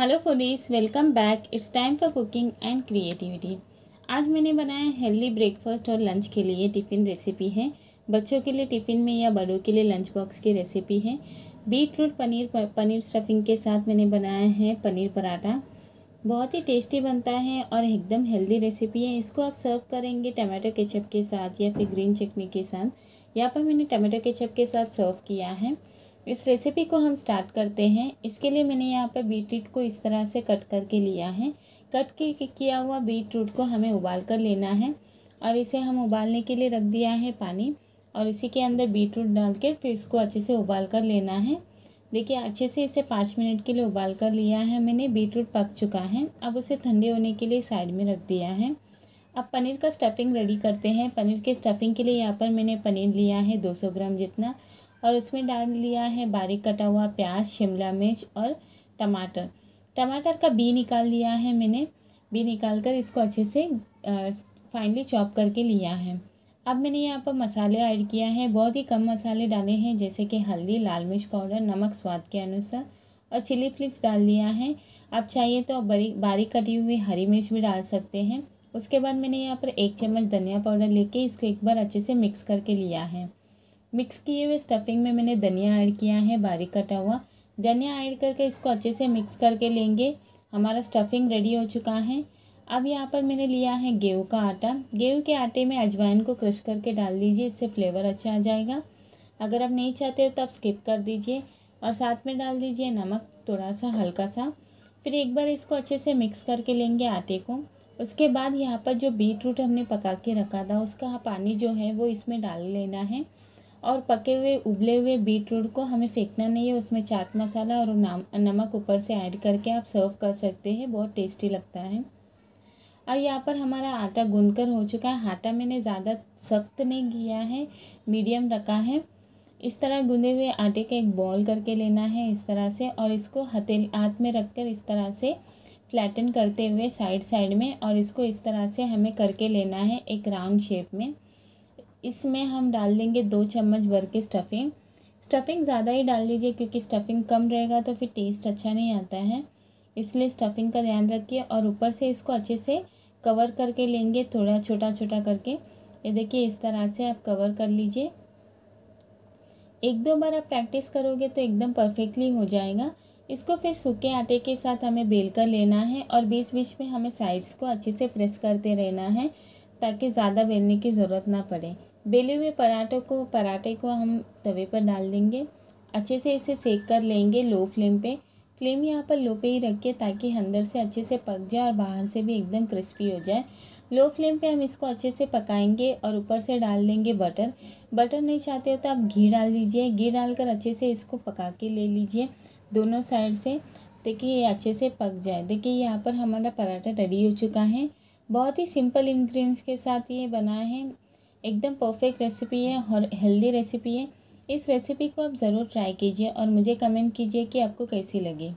hello foodies welcome back it's time for cooking and creativity आज मैंने बनाया healthy breakfast और लंच के लिए टिफ़िन रेसिपी है बच्चों के लिए टिफ़िन में या बड़ों के लिए लंच बॉक्स की रेसिपी है beetroot paneer paneer stuffing के साथ मैंने बनाया है पनीर पराठा बहुत ही टेस्टी बनता है और एकदम हेल्दी रेसिपी है इसको आप सर्व करेंगे टमाटो केचप के साथ या फिर ग्रीन चटनी के साथ यहाँ पर मैंने टमाटो केचप के साथ सर्व किया है इस रेसिपी को हम स्टार्ट करते हैं इसके लिए मैंने यहाँ पर बीटरूट को इस तरह से कट करके लिया है कट के किया हुआ बीटरूट को हमें उबाल कर लेना है और इसे हम उबालने के लिए रख दिया है पानी और इसी के अंदर बीटरूट डाल के फिर इसको अच्छे से उबाल कर लेना है देखिए अच्छे से इसे पाँच मिनट के लिए उबाल कर लिया है मैंने बीटरूट पक चुका है अब उसे ठंडे होने के लिए साइड में रख दिया है अब पनीर का स्टफिंग रेडी करते हैं पनीर के स्टफिंग के लिए यहाँ पर मैंने पनीर लिया है सौ ग्राम जितना और उसमें डाल लिया है बारीक कटा हुआ प्याज शिमला मिर्च और टमाटर टमाटर का बी निकाल लिया है मैंने बी निकाल कर इसको अच्छे से फाइनली चॉप करके लिया है अब मैंने यहाँ पर मसाले ऐड किया है बहुत ही कम मसाले डाले हैं जैसे कि हल्दी लाल मिर्च पाउडर नमक स्वाद के अनुसार और चिली फ्लिक्स डाल दिया है आप चाहिए तो बारीक बारीक कटी हुई हरी मिर्च भी डाल सकते हैं उसके बाद मैंने यहाँ पर एक चम्मच धनिया पाउडर लेके इसको एक बार अच्छे से मिक्स करके लिया है मिक्स किए हुए स्टफिंग में मैंने धनिया ऐड किया है बारीक कटा हुआ धनिया ऐड करके इसको अच्छे से मिक्स करके लेंगे हमारा स्टफिंग रेडी हो चुका है अब यहाँ पर मैंने लिया है गेहूँ का आटा गेहूँ के आटे में अजवाइन को क्रश करके डाल दीजिए इससे फ्लेवर अच्छा आ जाएगा अगर आप नहीं चाहते हो तो आप स्किप कर दीजिए और साथ में डाल दीजिए नमक थोड़ा सा हल्का सा फिर एक बार इसको अच्छे से मिक्स करके लेंगे आटे को उसके बाद यहाँ पर जो बीट रूट हमने पका के रखा था उसका पानी जो है वो इसमें डाल लेना है और पके हुए उबले हुए बीट रूट को हमें फेंकना नहीं है उसमें चाट मसाला और नमक ऊपर से ऐड करके आप सर्व कर सकते हैं बहुत टेस्टी लगता है और यहाँ पर हमारा आटा गूंद कर हो चुका है आटा मैंने ज़्यादा सख्त नहीं किया है मीडियम रखा है इस तरह गूंदे हुए आटे का एक बॉल करके लेना है इस तरह से और इसको हथेल हाथ में रख कर इस तरह से फ्लैटन करते हुए साइड साइड में और इसको इस तरह से हमें करके लेना है एक राउंड शेप में इसमें हम डाल देंगे दो चम्मच भर के स्टफिंग स्टफिंग ज़्यादा ही डाल लीजिए क्योंकि स्टफिंग कम रहेगा तो फिर टेस्ट अच्छा नहीं आता है इसलिए स्टफिंग का ध्यान रखिए और ऊपर से इसको अच्छे से कवर करके लेंगे थोड़ा छोटा छोटा करके ये देखिए इस तरह से आप कवर कर लीजिए एक दो बार आप प्रैक्टिस करोगे तो एकदम परफेक्टली हो जाएगा इसको फिर सूखे आटे के साथ हमें बेल कर लेना है और बीच बीच में हमें साइड्स को अच्छे से प्रेस करते रहना है ताकि ज़्यादा बेलने की ज़रूरत ना पड़े बेले हुए पराठों को पराठे को हम तवे पर डाल देंगे अच्छे से इसे सेक कर लेंगे लो फ्लेम पे फ्लेम यहाँ पर लो पे ही के ताकि अंदर से अच्छे से पक जाए और बाहर से भी एकदम क्रिस्पी हो जाए लो फ्लेम पे हम इसको अच्छे से पकाएंगे और ऊपर से डाल देंगे बटर बटर नहीं चाहते हो तो आप घी डाल दीजिए घी डालकर अच्छे से इसको पका के ले लीजिए दोनों साइड से देखिए ये अच्छे से पक जाए देखिए यहाँ पर हमारा पराठा रेडी हो चुका है बहुत ही सिंपल इन्ग्रीडियंट्स के साथ ये बना है एकदम परफेक्ट रेसिपी है और हेल्दी रेसिपी है इस रेसिपी को आप ज़रूर ट्राई कीजिए और मुझे कमेंट कीजिए कि आपको कैसी लगी